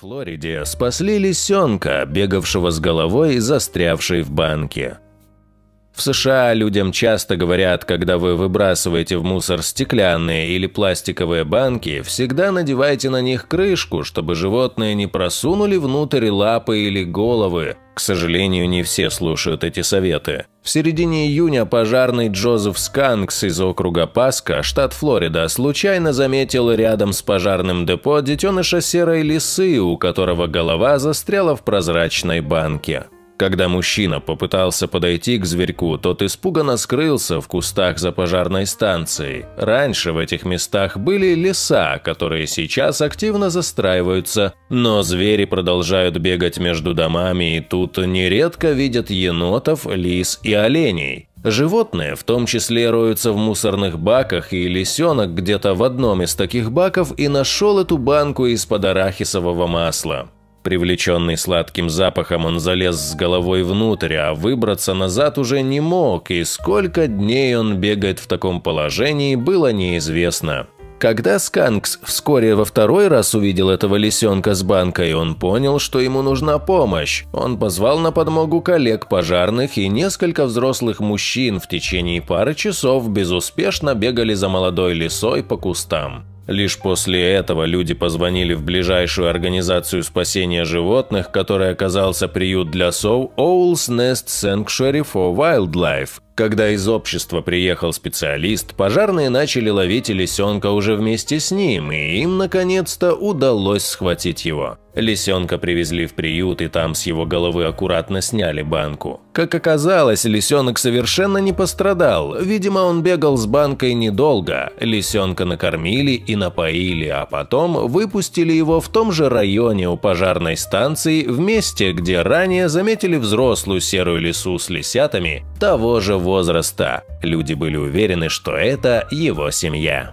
Флориде спасли лисенка, бегавшего с головой и застрявшей в банке. В США людям часто говорят, когда вы выбрасываете в мусор стеклянные или пластиковые банки, всегда надевайте на них крышку, чтобы животные не просунули внутрь лапы или головы. К сожалению, не все слушают эти советы. В середине июня пожарный Джозеф Сканкс из округа Паска, штат Флорида, случайно заметил рядом с пожарным депо детеныша серой лисы, у которого голова застряла в прозрачной банке. Когда мужчина попытался подойти к зверьку, тот испуганно скрылся в кустах за пожарной станцией. Раньше в этих местах были леса, которые сейчас активно застраиваются, но звери продолжают бегать между домами и тут нередко видят енотов, лис и оленей. Животные в том числе роются в мусорных баках, и лисенок где-то в одном из таких баков и нашел эту банку из-под арахисового масла. Привлеченный сладким запахом, он залез с головой внутрь, а выбраться назад уже не мог, и сколько дней он бегает в таком положении, было неизвестно. Когда Сканкс вскоре во второй раз увидел этого лисенка с банкой, он понял, что ему нужна помощь. Он позвал на подмогу коллег пожарных и несколько взрослых мужчин в течение пары часов безуспешно бегали за молодой лисой по кустам. Лишь после этого люди позвонили в ближайшую организацию спасения животных, которая оказался приют для сов Owl's Nest Sanctuary for Wildlife. Когда из общества приехал специалист, пожарные начали ловить лисенка уже вместе с ним, и им наконец-то удалось схватить его. Лисенка привезли в приют, и там с его головы аккуратно сняли банку. Как оказалось, лисенок совершенно не пострадал. Видимо, он бегал с банкой недолго. Лисенка накормили и напоили, а потом выпустили его в том же районе у пожарной станции, в месте, где ранее заметили взрослую серую лису с лисятами того же возраста. Люди были уверены, что это его семья.